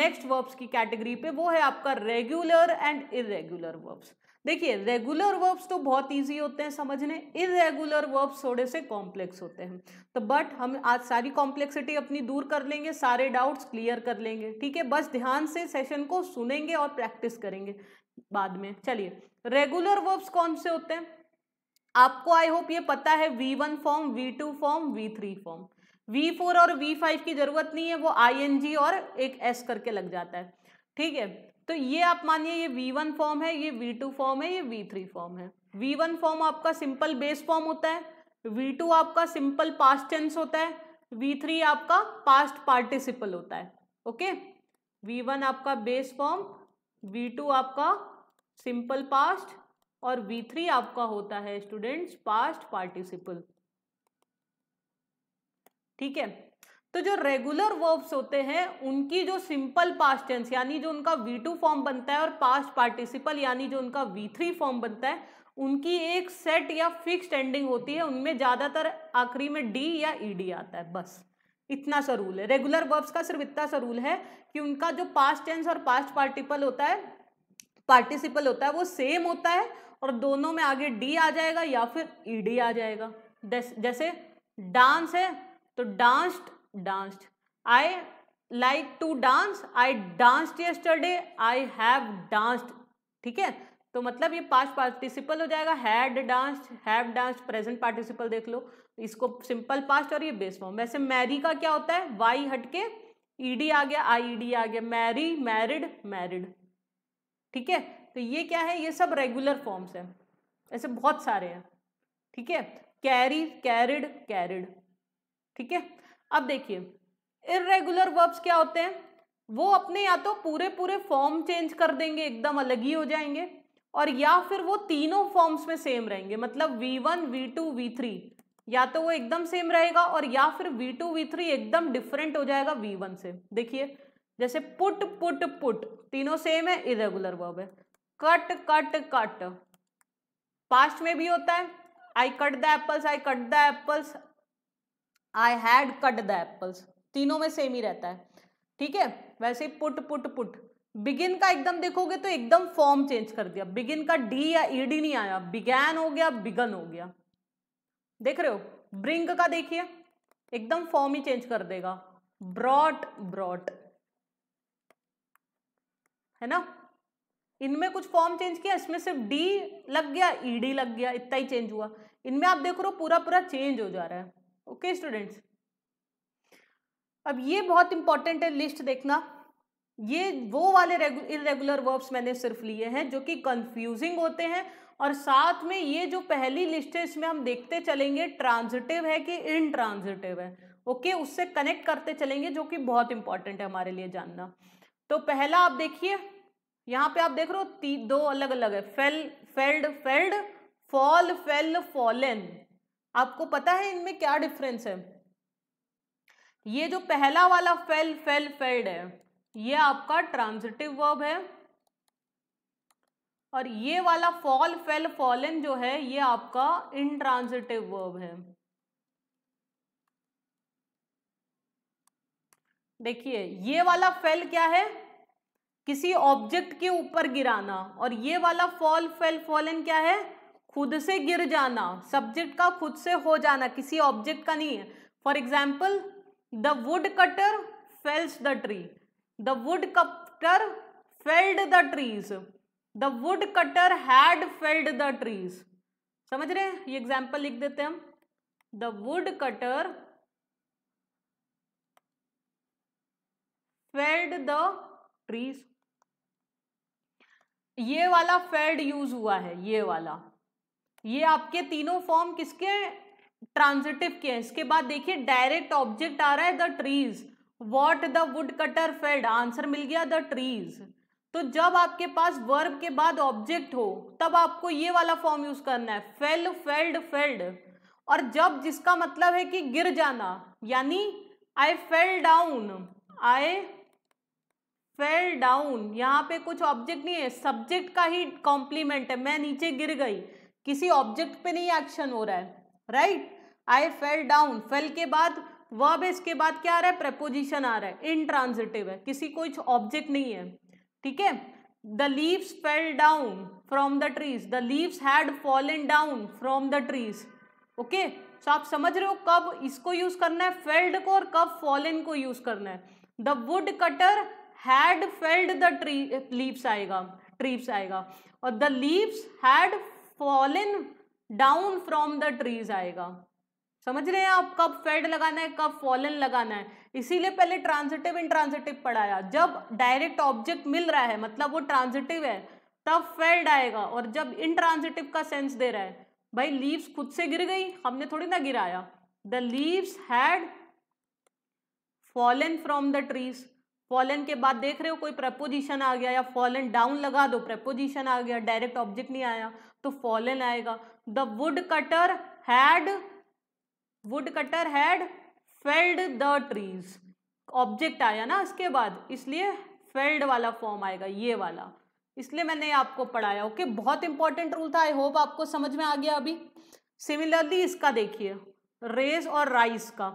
नेक्स्ट वर्ब्स की कैटेगरी पे वो है आपका रेगुलर एंड इरेगुलर वर्ब्स देखिए रेगुलर वर्ब्स तो बहुत इजी होते हैं समझने इरेगुलर वर्ब्स थोड़े से कॉम्प्लेक्स होते हैं तो बट हम आज सारी कॉम्प्लेक्सिटी अपनी दूर कर लेंगे सारे डाउट्स क्लियर कर लेंगे ठीक है बस ध्यान से सेशन को सुनेंगे और प्रैक्टिस करेंगे बाद में चलिए रेगुलर वर्ब्स कौन से होते हैं आपको आई होप ये पता है V one form V two form V three form V4 और V5 की जरूरत नहीं है वो ing और एक s करके लग जाता है ठीक है तो ये आप मानिए ये V1 फॉर्म है ये V2 फॉर्म है ये V3 फॉर्म है V1 फॉर्म आपका सिंपल बेस फॉर्म होता है V2 आपका सिंपल पास्ट टेंस होता है V3 आपका पास्ट पार्टिसिपल होता है ओके V1 आपका बेस फॉर्म V2 आपका सिंपल पास्ट और V3 आपका होता है स्टूडेंट्स पास्ट पार्टिसिपल ठीक है तो जो रेगुलर वर्ब्स होते हैं उनकी जो सिंपल पास्ट टेंस यानी जो उनका वी टू फॉर्म बनता है और पास्ट पार्टिसिपल यानी जो उनका वी थ्री फॉर्म बनता है उनकी एक सेट या फिक्स्ड एंडिंग होती है उनमें ज़्यादातर आखिरी में डी या ई e आता है बस इतना सा रूल है रेगुलर वर्ब्स का सिर्फ इतना सा रूल है कि उनका जो पास्ट टेंस और पास्ट पार्टिपल होता है पार्टिसिपल होता है वो सेम होता है और दोनों में आगे डी आ जाएगा या फिर ईडी e आ जाएगा जैसे डांस है तो danced danced I like to dance I danced yesterday I have danced ठीक है तो मतलब ये पास्ट पार्टिसिपल हो जाएगा had danced have danced present participle देख लो इसको सिंपल पास्ट और ये बेस फॉर्म वैसे मैरी का क्या होता है वाई हटके ईडी आ गया आई ईडी आ गया मैरी मैरिड मैरिड ठीक है तो ये क्या है ये सब रेगुलर फॉर्म्स हैं ऐसे बहुत सारे हैं ठीक है कैरी कैरिड कैरिड ठीक है अब देखिए इरेगुलर वर्ब्स क्या होते हैं वो अपने या तो पूरे पूरे फॉर्म चेंज कर देंगे एकदम अलग ही हो जाएंगे और या फिर वो तीनों फॉर्म्स में सेम रहेंगे मतलब V one V two V three या तो वो एकदम सेम रहेगा और या फिर वी टू वी थ्री एकदम डिफरेंट हो जाएगा वी वन से देखिए जैसे पुट पुट पुट तीनों सेम है इरेगुलर वर्ब है कट कट कट पास्ट में भी होता है I cut the apples I cut the apples I had cut the apples तीनों में सेम ही रहता है ठीक है वैसे ही पुट पुट पुट बिगिन का एकदम देखोगे तो एकदम फॉर्म चेंज कर दिया बिगिन का डी या ईडी e नहीं आया बिगैन हो गया बिगन हो गया देख रहे हो ब्रिंग का देखिए एकदम फॉर्म ही चेंज कर देगा ब्रॉट ब्रॉट है ना इनमें कुछ फॉर्म चेंज किया इसमें सिर्फ डी लग गया ईडी e लग गया इतना ही चेंज हुआ इनमें आप देख रहे हो पूरा पूरा चेंज हो जा रहा है ओके स्टूडेंट्स अब ये बहुत इंपॉर्टेंट है लिस्ट देखना ये वो वाले इरेगुलर वर्ब्स मैंने सिर्फ लिए हैं जो कि कंफ्यूजिंग होते हैं और साथ में ये जो पहली लिस्ट है इसमें हम देखते चलेंगे ट्रांजिटिव है कि इन ट्रांजिटिव है ओके okay, उससे कनेक्ट करते चलेंगे जो कि बहुत इंपॉर्टेंट है हमारे लिए जानना तो पहला आप देखिए यहाँ पे आप देख रहे हो दो अलग अलग है fell felled felled fall fell fallen आपको पता है इनमें क्या डिफरेंस है ये जो पहला वाला फेल फेल फेल्ड है ये आपका ट्रांजिटिव वर्ब है और ये वाला फॉल फेल फॉलन जो है ये आपका इनट्रांजिटिव वर्ब है देखिए ये वाला फेल क्या है किसी ऑब्जेक्ट के ऊपर गिराना और ये वाला फॉल फेल फॉलन क्या है खुद से गिर जाना सब्जेक्ट का खुद से हो जाना किसी ऑब्जेक्ट का नहीं है for example the woodcutter fells the tree the woodcutter felled the trees the woodcutter had felled the trees समझ रहे हैं ये एग्जाम्पल लिख देते हैं हम the woodcutter felled the trees ये वाला फेल्ड यूज हुआ है ये वाला ये आपके तीनों फॉर्म किसके ट्रांजिटिव के हैं इसके बाद देखिए डायरेक्ट ऑब्जेक्ट आ रहा है the trees what the woodcutter fed answer मिल गया द ट्रीज तो जब आपके पास वर्ब के बाद ऑब्जेक्ट हो तब आपको ये वाला फॉर्म यूज करना है फेल फेल्ड फेल्ड और जब जिसका मतलब है कि गिर जाना यानी I fell down I fell down यहाँ पे कुछ ऑब्जेक्ट नहीं है सब्जेक्ट का ही कॉम्प्लीमेंट है मैं नीचे गिर गई किसी ऑब्जेक्ट पे नहीं एक्शन हो रहा है right I fell down fell के बाद वर्ब इसके बाद क्या आ रहा है प्रपोजिशन आ रहा है इनट्रांजिटिव है किसी कोई ऑब्जेक्ट नहीं है ठीक है the leaves fell down from the trees the leaves had fallen down from the trees okay so आप समझ रहे हो कब इसको यूज करना है फेल्ड को और कब फॉलन को यूज करना है the woodcutter had felled the tree leaves आएगा ट्रीप्स आएगा और the leaves had fallen down from the trees आएगा समझ रहे हैं आप कब फेड लगाना है कब फॉलन लगाना है इसीलिए पहले ट्रांजिटिव ट्रांजिटिव पढ़ाया जब डायरेक्ट ऑब्जेक्ट मिल रहा है मतलब वो ट्रांजिटिव है तब फेड आएगा और जब इन ट्रांजिटिव का सेंस दे रहा है भाई लीव्स खुद से गिर गई हमने थोड़ी ना गिराया the leaves had fallen from the trees fallen के बाद देख रहे हो कोई प्रपोजिशन आ गया या फॉलन डाउन लगा दो प्रपोजिशन आ गया डायरेक्ट ऑब्जेक्ट नहीं आया तो फॉलन आएगा the woodcutter had woodcutter had felled the trees object आया ना इसके बाद इसलिए फेल्ड वाला फॉर्म आएगा ये वाला इसलिए मैंने आपको पढ़ाया ओके okay? बहुत इंपॉर्टेंट रूल था आई होप आपको समझ में आ गया अभी सिमिलरली इसका देखिए रेज और राइस का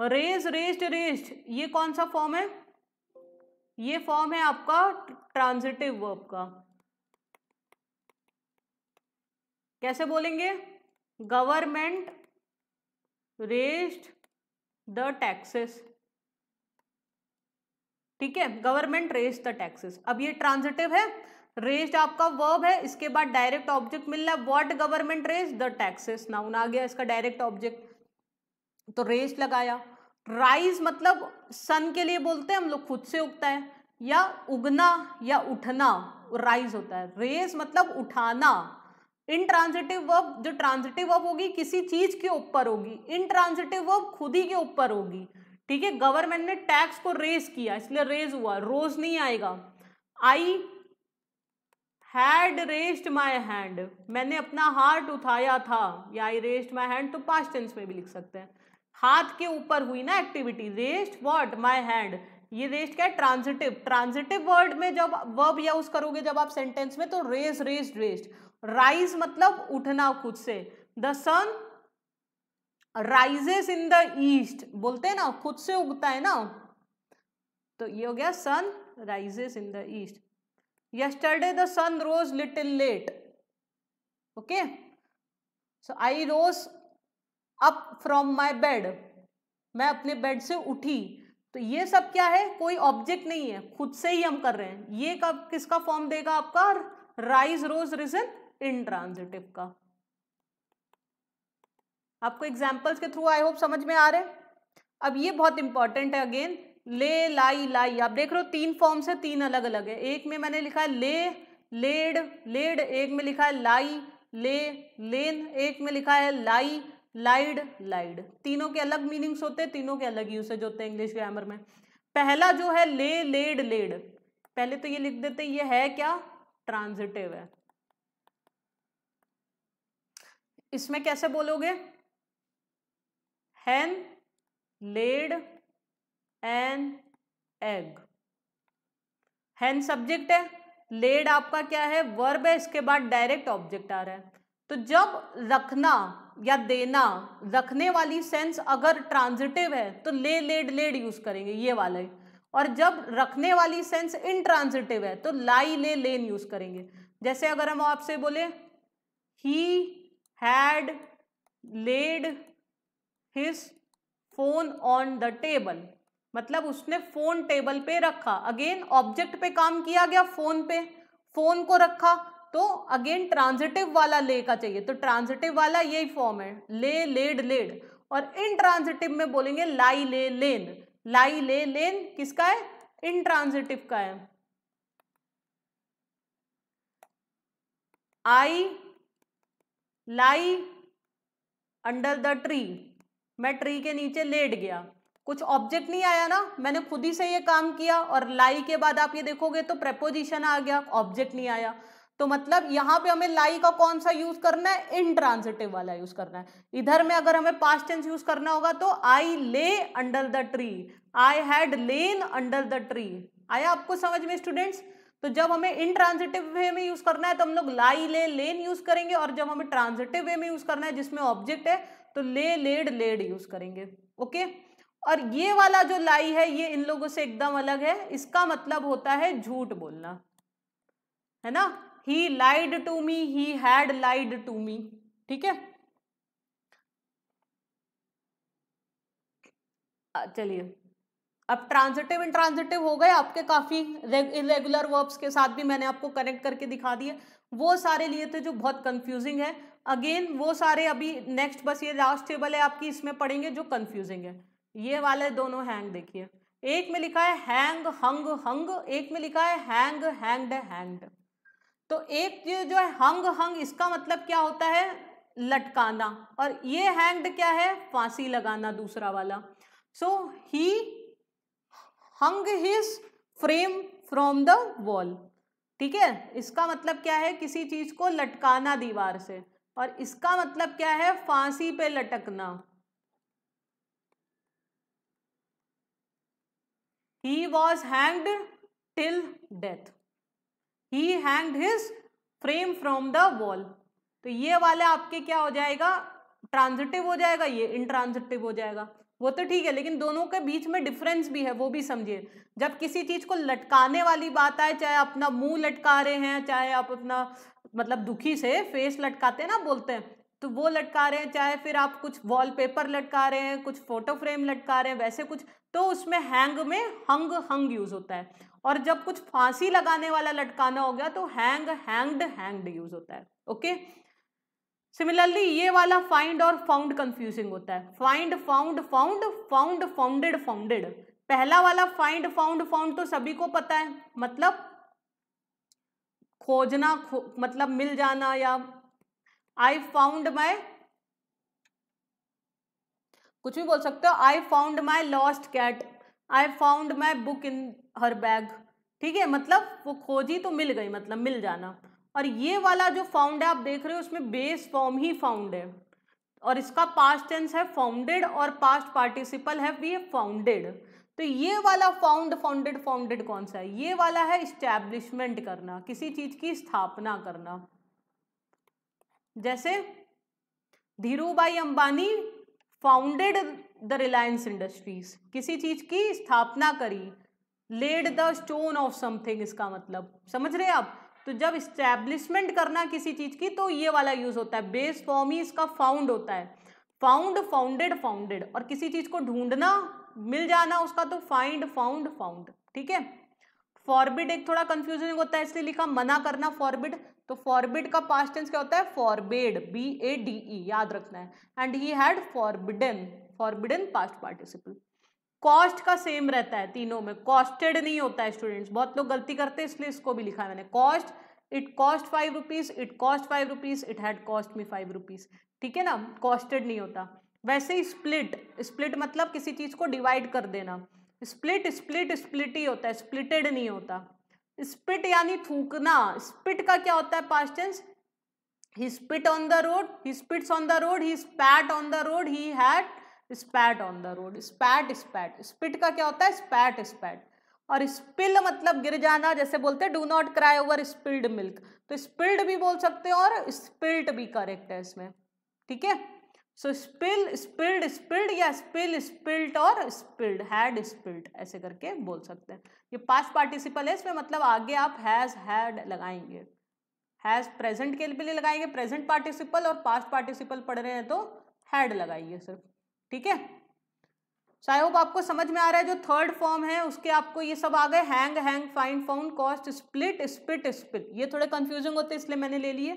रेज रेस्ट रेस्ट ये कौन सा फॉर्म है ये फॉर्म है आपका ट्रांजिटिव वर्ब का कैसे बोलेंगे गवर्नमेंट रेस्ड द टैक्सेस ठीक है गवर्नमेंट रेस्ड द टैक्सेस अब ये ट्रांजिटिव है रेस्ड आपका वर्ब है इसके बाद डायरेक्ट ऑब्जेक्ट मिल रहा है what government raised the taxes noun आ गया इसका डायरेक्ट ऑब्जेक्ट तो रेस्ट लगाया राइज मतलब सन के लिए बोलते हैं हम लोग खुद से उगता है या उगना या उठना राइज होता है रेस मतलब उठाना इन ट्रांजिटिव वर्ब जो ट्रांजिटिव वर्ब होगी किसी चीज के ऊपर होगी इन ट्रांजिटिव वर्ब खुद ही के ऊपर होगी ठीक है गवर्नमेंट ने टैक्स को रेज किया इसलिए रेज हुआ रोज नहीं आएगा I had raised my hand मैंने अपना हार्ट उठाया था या आई रेस्ड माई हैंड तो पास्ट टेंस में भी लिख सकते हैं हाथ के ऊपर हुई ना activity raised what my hand ये रेस्ट क्या है ट्रांजिटिव ट्रांजिटिव वर्ड में जब वर्ब यूज करोगे जब आप सेंटेंस में तो रेस रेस रेस्ट राइज मतलब उठना खुद से the sun rises in the east बोलते हैं ना खुद से उगता है ना तो ये हो गया sun rises in the east yesterday the sun rose little late okay so I rose up from my bed मैं अपने बेड से उठी तो ये सब क्या है कोई ऑब्जेक्ट नहीं है खुद से ही हम कर रहे हैं ये कब किसका फॉर्म देगा आपका rise rose risen intransitive का आपको एग्जाम्पल्स के थ्रू आई होप समझ में आ रहे अब ये बहुत इंपॉर्टेंट है अगेन ले लाई लाई आप देख रहे हो तीन फॉर्म से तीन अलग अलग है एक में मैंने लिखा है ले लेड लेड एक में लिखा है लाई ले लेन एक में लिखा है लाई लाइड लाइड तीनों के अलग मीनिंग्स होते हैं तीनों के अलग यूसेज होते हैं इंग्लिश ग्रामर में पहला जो है ले लेड लेड पहले तो ये लिख देते ये है क्या ट्रांजिटिव है इसमें कैसे बोलोगे hen laid an egg hen subject है लेड आपका क्या है वर्ब है इसके बाद डायरेक्ट ऑब्जेक्ट आ रहा है तो जब रखना या देना रखने वाली सेंस अगर ट्रांजिटिव है तो ले लेड लेड यूज करेंगे ये वाले और जब रखने वाली सेंस इनट्रांजिटिव है तो लाई ले लेन यूज करेंगे जैसे अगर हम आपसे बोले he had laid his phone on the table मतलब उसने फोन टेबल पे रखा अगेन ऑब्जेक्ट पे काम किया गया फोन पे फोन को रखा तो अगेन ट्रांजिटिव वाला ले का चाहिए तो ट्रांजिटिव वाला यही फॉर्म है ले लेड लेड और इन ट्रांजिटिव में बोलेंगे लाई ले लेन लाई ले लेन किसका है ट्रांजिटिव का है I lie under the tree मैं ट्री के नीचे लेट गया कुछ ऑब्जेक्ट नहीं आया ना मैंने खुद ही से ये काम किया और लाई के बाद आप ये देखोगे तो प्रपोजिशन आ गया ऑब्जेक्ट नहीं आया तो मतलब यहां पे हमें लाई का कौन सा यूज करना है इनट्रांसिटिव वाला यूज करना है इधर में अगर हमें पास्ट टेंस यूज करना होगा तो I lay under the tree I had lain under the tree आया आपको समझ में स्टूडेंट्स तो जब हमें इन ट्रांजिटिव वे में यूज करना है तो हम लोग लाई ले लेन यूज करेंगे और जब हमें ट्रांजिटिव वे में यूज करना है जिसमें ऑब्जेक्ट है तो ले लेड लेड यूज करेंगे ओके और ये वाला जो लाई है ये इन लोगों से एकदम अलग है इसका मतलब होता है झूठ बोलना है ना he lied to me he had lied to me ठीक है चलिए अब ट्रांजिटिव ट्रांजिटिव हो गए आपके काफ़ी इरेगुलर वर्ब्स के साथ भी मैंने आपको कनेक्ट करके दिखा दिए वो सारे लिए थे जो बहुत कंफ्यूजिंग है अगेन वो सारे अभी नेक्स्ट बस ये लास्ट टेबल है आपकी इसमें पढ़ेंगे जो कंफ्यूजिंग है ये वाले दोनों हैंग देखिए एक में लिखा है हैंग हंग हंग एक में लिखा है हैंग हैंग्ड हैंग्ड तो एक जो है हंग हंग इसका मतलब क्या होता है लटकाना और ये हैंग्ड क्या है फांसी लगाना दूसरा वाला so he hung his frame from the wall ठीक है इसका मतलब क्या है किसी चीज को लटकाना दीवार से और इसका मतलब क्या है फांसी पे लटकना he was hanged till death he hanged his frame from the wall तो ये वाले आपके क्या हो जाएगा ट्रांजिटिव हो जाएगा ये इनट्रांजिटिव हो जाएगा वो तो ठीक है लेकिन दोनों के बीच में डिफरेंस भी है वो भी समझिए जब किसी चीज को लटकाने वाली बात आए चाहे अपना मुंह लटका रहे हैं चाहे आप अपना मतलब दुखी से फेस लटकाते हैं ना बोलते हैं तो वो लटका रहे हैं चाहे फिर आप कुछ वॉलपेपर लटका रहे हैं कुछ फोटो फ्रेम लटका रहे हैं वैसे कुछ तो उसमें हैंग में हंग हंग यूज होता है और जब कुछ फांसी लगाने वाला लटकाना हो गया तो हैंग हैंग्ड हैंग्ड यूज होता है ओके सिमिलरली ये वाला फाइंड और फाउंड कंफ्यूजिंग होता है find found found found founded founded पहला वाला फाइंड फाउंड फाउंड तो सभी को पता है मतलब खोजना खो, मतलब मिल जाना या आई फाउंड माई कुछ भी बोल सकते हो I found my lost cat I found my book in her bag ठीक है मतलब वो खोजी तो मिल गई मतलब मिल जाना और ये वाला जो फाउंड है आप देख रहे हो उसमें बेस फॉर्म ही फाउंड है और इसका पास्ट टेंस है फाउंडेड और पास्ट पार्टिसिपल है वी फाउंडेड तो ये वाला फाउंड फाउंडेड फाउंडेड कौन सा है ये वाला है इस्टेब्लिशमेंट करना किसी चीज की स्थापना करना जैसे Dhirubhai Ambani founded the Reliance Industries किसी चीज की स्थापना करी laid the stone of something इसका मतलब समझ रहे आप तो जब इस्टेब्लिशमेंट करना किसी चीज की तो ये वाला यूज होता है बेस फॉर्म ही इसका फाउंड होता है फाउंड फाउंडेड फाउंडेड और किसी चीज को ढूंढना मिल जाना उसका तो फाइंड फाउंड फाउंड ठीक है फॉरबिड एक थोड़ा कंफ्यूजिंग होता है इसलिए लिखा मना करना फॉरबिड तो फॉरबिड का पास्ट टेंस क्या होता है forbade B A D E याद रखना है and he had forbidden forbidden past participle cost का सेम रहता है तीनों में कॉस्टेड नहीं होता है स्टूडेंट्स बहुत लोग गलती करते हैं इसलिए इसको भी लिखा है मैंने cost it cost five rupees it cost five rupees it had cost me five rupees ठीक है ना कॉस्टेड नहीं होता वैसे ही स्प्लिट स्प्लिट मतलब किसी चीज को डिवाइड कर देना स्प्लिट स्प्लिट स्प्लिट ही होता है स्प्लिटेड नहीं होता स्पिट यानी थूकना स्पिट का क्या होता है past tense he spit on the road he spits on the road he spat on the road he had spat on the road spat spat spit का क्या होता है स्पैट स्पैट और स्पिल मतलब गिर जाना जैसे बोलते हैं do not cry over spilled milk तो स्पिल्ड भी बोल सकते हैं और स्पिल्ट भी करेक्ट है इसमें ठीक है सो स्पिल स्पिल्ड स्पिल्ड या स्पिल स्पिल्ट और स्पिल्ड हैड स्पिल्ट ऐसे करके बोल सकते हैं ये पास्ट पार्टिसिपल है इसमें मतलब आगे आप हैज़ हैड लगाएंगे हैज़ प्रेजेंट के लिए लगाएंगे प्रेजेंट पार्टिसिपल और पास्ट पार्टिसिपल पढ़ रहे हैं तो हैड लगाइए सिर्फ ठीक है सो आई होप आपको समझ में आ रहा है जो थर्ड फॉर्म है उसके आपको ये सब आ गए hang hang find found cost split spit spit ये थोड़े कंफ्यूजिंग होते हैं इसलिए मैंने ले लिए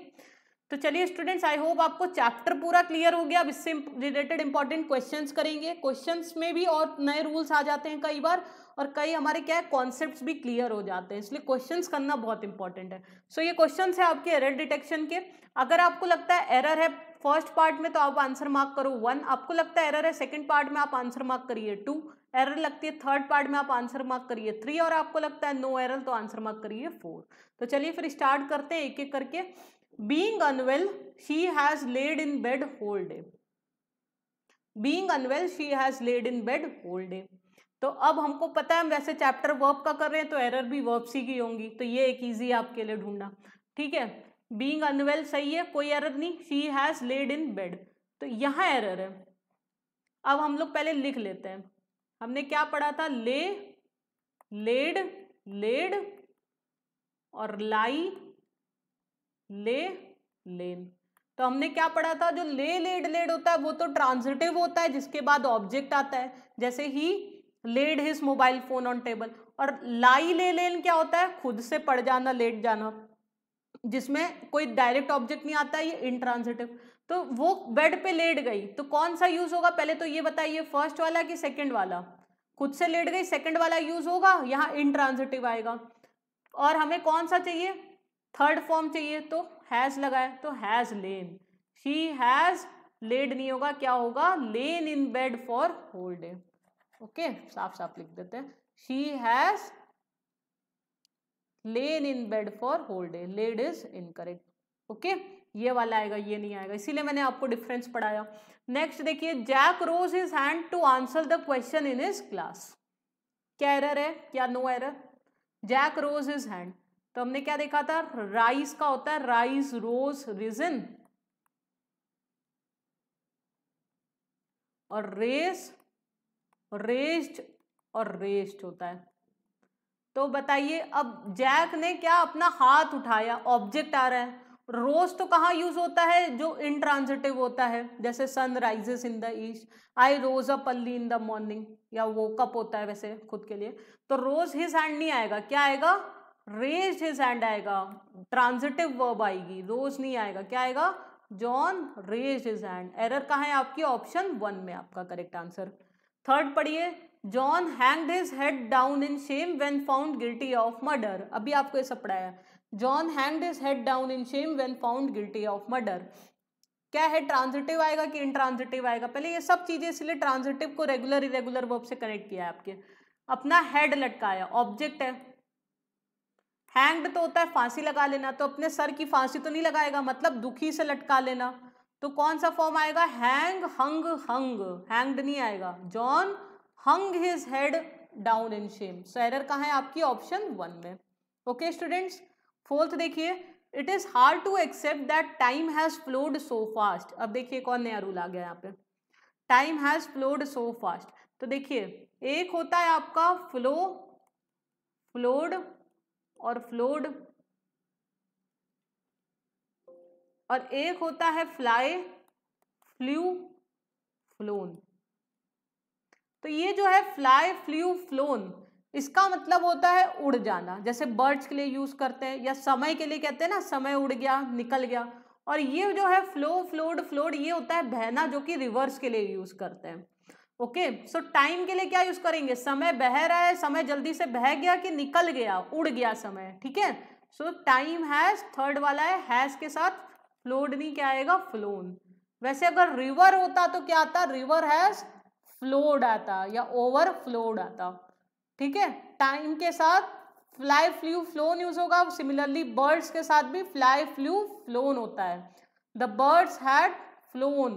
तो चलिए स्टूडेंट्स आई होप आपको चैप्टर पूरा क्लियर हो गया अब इससे रिलेटेड इंपॉर्टेंट क्वेश्चंस करेंगे क्वेश्चंस में भी और नए रूल्स आ जाते हैं कई बार और कई हमारे क्या है कॉन्सेप्ट भी क्लियर हो जाते हैं इसलिए क्वेश्चंस करना बहुत इंपॉर्टेंट है सो so, ये क्वेश्चंस है आपके एरर डिटेक्शन के अगर आपको लगता है एरर है फर्स्ट पार्ट में तो आप आंसर मार्क करो वन आपको लगता है एरर है सेकंड पार्ट में आप आंसर मार्क करिए टू एरर लगती है थर्ड पार्ट में आप आंसर मार्क करिए थ्री और आपको लगता है नो एरर तो आंसर मार्क करिए फोर तो चलिए फिर स्टार्ट करते हैं एक एक करके being unwell she has laid in bed whole day being unwell she has laid in bed whole day तो अब हमको पता है वैसे चैप्टर वर्ब का कर रहे हैं तो एरर भी वर्ब सी की होंगी तो ये एक ईजी आपके लिए ढूंढना ठीक है बींग अनवेल सही है कोई एरर नहीं she has laid in bed तो यहाँ एरर है अब हम लोग पहले लिख लेते हैं हमने क्या पढ़ा था ले लेड लेड और लाई ले लेन तो हमने क्या पढ़ा था जो ले लेड लेड होता है वो तो ट्रांजिटिव होता है जिसके बाद ऑब्जेक्ट आता है जैसे he laid his mobile phone on table और लाई ले लेन क्या होता है खुद से पड़ जाना लेट जाना जिसमें कोई डायरेक्ट ऑब्जेक्ट नहीं आता ये इंट्रांसिटिव तो वो बेड पे लेट गई तो कौन सा यूज होगा पहले तो ये बताइए फर्स्ट वाला कि सेकंड वाला खुद से लेट गई सेकंड वाला यूज होगा यहाँ इंट्रांसिटिव आएगा और हमें कौन सा चाहिए थर्ड फॉर्म चाहिए तो हैज लगाए तो has lain she has laid नहीं होगा क्या होगा lain in bed for whole day okay साफ साफ लिख देते हैं she has lain in bed for whole day laid is correct okay ये वाला आएगा ये नहीं आएगा इसीलिए मैंने आपको डिफरेंस पढ़ाया नेक्स्ट देखिए Jack rose his hand to answer the question in his class क्या एरर है क्या no error Jack rose his hand तो हमने क्या देखा था राइस का होता है राइस रोज रिजन और रेस रेस्ट और रेस्ट होता है तो बताइए अब जैक ने क्या अपना हाथ उठाया ऑब्जेक्ट आ रहा है रोज तो कहाँ यूज होता है जो इनट्रांजिटिव होता है जैसे sun rises in the east I rose a pulley in the morning या वो कप होता है वैसे खुद के लिए तो रोज हिज हैंड नहीं आएगा क्या आएगा रेज हिज हैंड आएगा ट्रांजिटिव वर्ब आएगी रोज नहीं आएगा क्या आएगा John raise his hand error कहाँ है आपकी ऑप्शन वन में आपका करेक्ट आंसर थर्ड पढ़िए John hanged his head down in shame when found guilty of murder अभी आपको ये सब पढ़ाया John hanged his head down in shame when found guilty of murder क्या है ट्रांजिटिव आएगा कि इनट्रांजिटिव आएगा पहले ये सब चीज़ें इसलिए ट्रांजिटिव को रेगुलर इरेगुलर वर्ब से कनेक्ट किया है आपके अपना हेड लटकाया ऑब्जेक्ट है हैंग्ड तो होता है फांसी लगा लेना तो अपने सर की फांसी तो नहीं लगाएगा मतलब दुखी से लटका लेना तो कौन सा फॉर्म आएगा हैंग हंग हंग हैंग्ड नहीं आएगा John hung his head down in shame so error कहा है आपकी ऑप्शन वन में ओके स्टूडेंट्स फोर्थ देखिए it is hard to accept that time has flowed so fast अब देखिए कौन नया रूल आ गया यहाँ पे time has flowed so fast तो देखिए एक होता है आपका फ्लो फ्लोड और फ्लोड और एक होता है फ्लाई फ्लू फ्लोन तो ये जो है फ्लाई फ्लू फ्लोन इसका मतलब होता है उड़ जाना जैसे बर्ड्स के लिए यूज़ करते हैं या समय के लिए कहते हैं ना समय उड़ गया निकल गया और ये जो है फ्लो फ्लोड फ्लोड ये होता है बहना जो कि रिवर्स के लिए यूज़ करते हैं ओके सो टाइम के लिए क्या यूज़ करेंगे समय बह रहा है समय जल्दी से बह गया कि निकल गया उड़ गया समय ठीक है सो टाइम हैज़ थर्ड वाला है हैज़ के साथ फ्लोड नहीं क्या आएगा फ्लोन वैसे अगर रिवर होता तो क्या आता रिवर हैज़ फ्लोड आता या ओवर फ्लोड आता ठीक है टाइम के साथ फ्लाई फ्लू फ्लोन यूज होगा सिमिलरली बर्ड्स के साथ भी फ्लाई फ्लू फ्लोन होता है द बर्ड्स हैड फ्लोन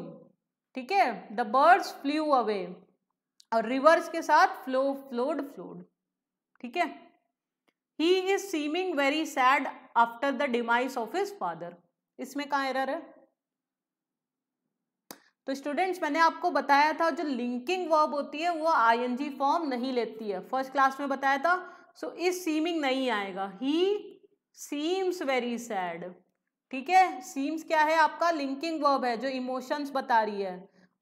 ठीक है द बर्ड्स फ्लू अवे और रिवर्स के साथ फ्लो फ्लोड फ्लोड ठीक है he is seeming very sad after the demise of his father इसमें कहाँ एरर है तो स्टूडेंट्स मैंने आपको बताया था जो लिंकिंग वर्ब होती है वो आईएनजी फॉर्म नहीं लेती है फर्स्ट क्लास में बताया था सो इस सीमिंग नहीं आएगा ही सीम्स वेरी सैड ठीक है सीम्स क्या है आपका लिंकिंग वर्ब है जो इमोशंस बता रही है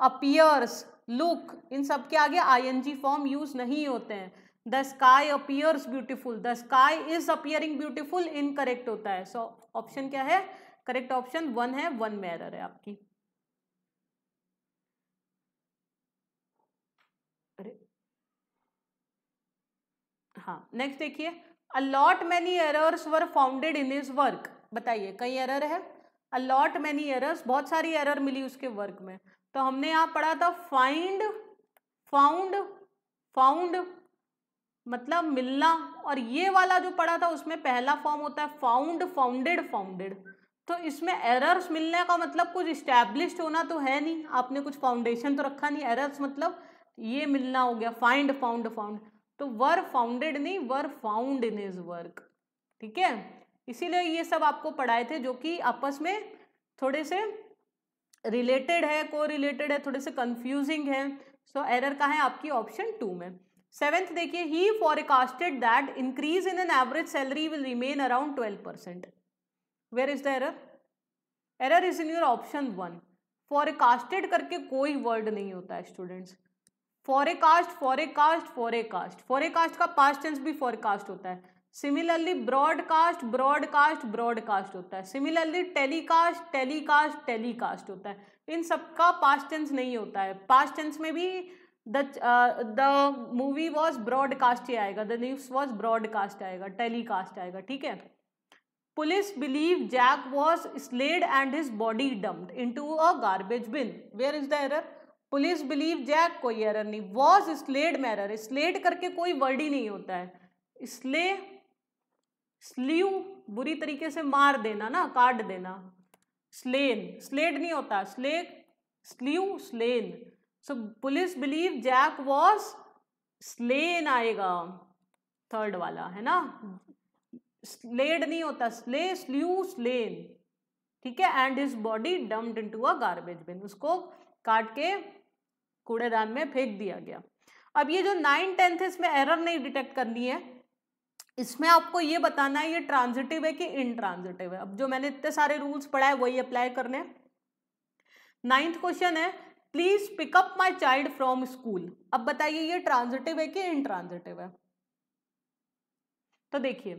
अपियर्स लुक इन सब के आगे आईएनजी फॉर्म यूज नहीं होते हैं the sky appears beautiful the sky is appearing in incorrect होता है सो so, ऑप्शन क्या है करेक्ट ऑप्शन वन है वन मैरर है आपकी हाँ नेक्स्ट देखिए allot many errors were founded in his work बताइए कई एरर है अलॉट मैनी एरर्स बहुत सारी एरर मिली उसके वर्क में तो हमने यहाँ पढ़ा था फाइंड फाउंड फाउंड मतलब मिलना और ये वाला जो पढ़ा था उसमें पहला फॉर्म होता है फाउंड फाउंडेड फाउंडेड तो इसमें एरर्स मिलने का मतलब कुछ इस्टेब्लिश होना तो है नहीं आपने कुछ फाउंडेशन तो रखा नहीं एरर्स मतलब ये मिलना हो गया फाइंड फाउंड फाउंड तो वर फाउंडेड नहीं were found in his work ठीक है इसीलिए ये सब आपको पढ़ाए थे जो कि आपस में थोड़े से रिलेटेड है को रिलेटेड है थोड़े से कंफ्यूजिंग है सो so, एरर का है आपकी ऑप्शन टू में सेवेंथ देखिए he forecasted that increase in an average salary will remain around twelve percent where is the error error is in your option one forecasted करके कोई वर्ड नहीं होता है स्टूडेंट्स फॉरेकास्ट फॉरेकास्ट फॉरेकास्ट फॉरेकास्ट का पास्ट टेंस भी forecast होता है सिमिलरली ब्रॉडकास्ट ब्रॉडकास्ट ब्रॉडकास्ट होता है सिमिलरली टेलीकास्ट टेलीकास्ट टेलीकास्ट होता है इन सबका पास्ट टेंस नहीं होता है पास्ट टेंस में भी द मूवी वॉज ब्रॉडकास्ट ही आएगा द न्यूज वॉज ब्रॉडकास्ट आएगा टेलीकास्ट आएगा ठीक है police believe Jack was slayed and his body dumped to a garbage bin where is the error police believe Jack कोई error नहीं वॉज स्लेड में error slayed करके कोई वर्ड ही नहीं होता है स्ले स्लीव बुरी तरीके से मार देना ना काट देना स्लेन स्लेड नहीं होता slay slew slain so police believe Jack was slain आएगा थर्ड वाला है ना स्लेड नहीं होता स्ले स्ल्यू स्लेन ठीक है and his body dumped into a garbage bin उसको काट के कूड़ेदान में फेंक दिया गया अब ये जो नाइन टेंथ इसमें एरर नहीं डिटेक्ट करनी है इसमें आपको ये बताना है ये ट्रांजिटिव है कि इनट्रांजिटिव है अब जो मैंने इतने सारे रूल्स पढ़ा है वही अप्लाई करने नाइन्थ क्वेश्चन है please pick up my child from school अब बताइए ये ट्रांजिटिव है कि इनट्रांजिटिव है तो देखिए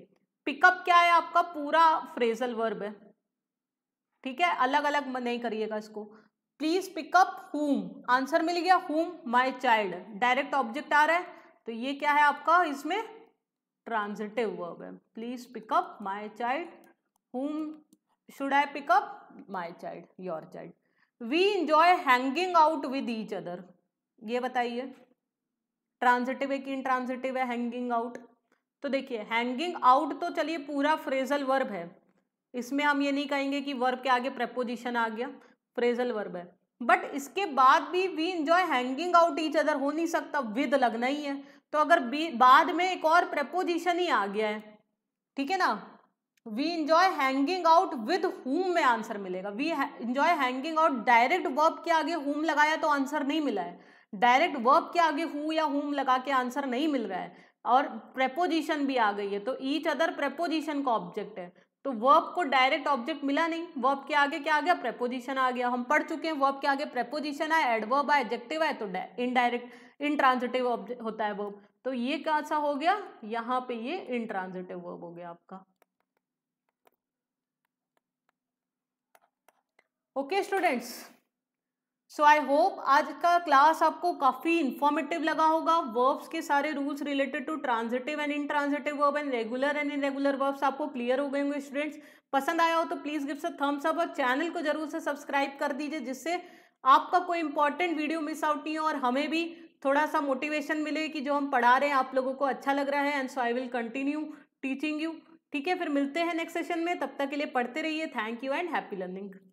पिकअप क्या है आपका पूरा फ्रेजल वर्ब है ठीक है अलग अलग नहीं करिएगा इसको प्लीज पिकअप हुम आंसर मिल गया whom my child direct object आ रहा है तो ये क्या है आपका इसमें ट्रांजिटिव वर्ब है please pick up my child whom should I pick up my child your child we enjoy hanging out with each other ये बताइए ट्रांजिटिव है कि इंट्रांजिटिव है हैंगिंग आउट तो देखिए हैंगिंग आउट तो चलिए पूरा फ्रेजल वर्ब है इसमें हम ये नहीं कहेंगे कि वर्ब के आगे प्रपोजिशन आ गया फ्रेजल वर्ब है बट इसके बाद भी we enjoy hanging out each other हो नहीं सकता विद लगना ही है तो अगर बाद में एक और प्रपोजिशन ही आ गया है ठीक है ना we enjoy hanging out with whom में आंसर मिलेगा we enjoy hanging out direct verb के आगे हुम लगाया तो आंसर नहीं मिला है डायरेक्ट वर्ब के आगे हु या हुम लगा के आंसर नहीं मिल रहा है और प्रपोजिशन भी आ गई है तो ईच अदर प्रपोजिशन का ऑब्जेक्ट है तो वर्ब को डायरेक्ट ऑब्जेक्ट मिला नहीं वर्ब के आगे क्या आ गया प्रेपोजिशन आ गया हम पढ़ चुके हैं वर्ब के आगे प्रेपोजिशन आए एडवर्ब आए एडजेक्टिव आए तो इनडायरेक्ट इनट्रांजिटिव ऑब्जेक्ट होता है वर्ब तो ये कैसा हो गया यहाँ पे ये इनट्रांजिटिव वर्ब हो गया आपका okay okay, students so I hope आज का क्लास आपको काफ़ी इन्फॉर्मेटिव लगा होगा वर्ब्स के सारे rules related to transitive and in intransitive verb and regular and irregular verbs आपको क्लियर हो गए होंगे स्टूडेंट्स पसंद आया हो तो please gives a thumbs up और चैनल को जरूर से सब्सक्राइब कर दीजिए जिससे आपका कोई इंपॉर्टेंट वीडियो मिस आउट नहीं हो और हमें भी थोड़ा सा मोटिवेशन मिले कि जो हम पढ़ा रहे हैं आप लोगों को अच्छा लग रहा है and so I will continue teaching you ठीक है फिर मिलते हैं नेक्स्ट सेशन में तब तक के लिए पढ़ते रहिए thank you and happy learning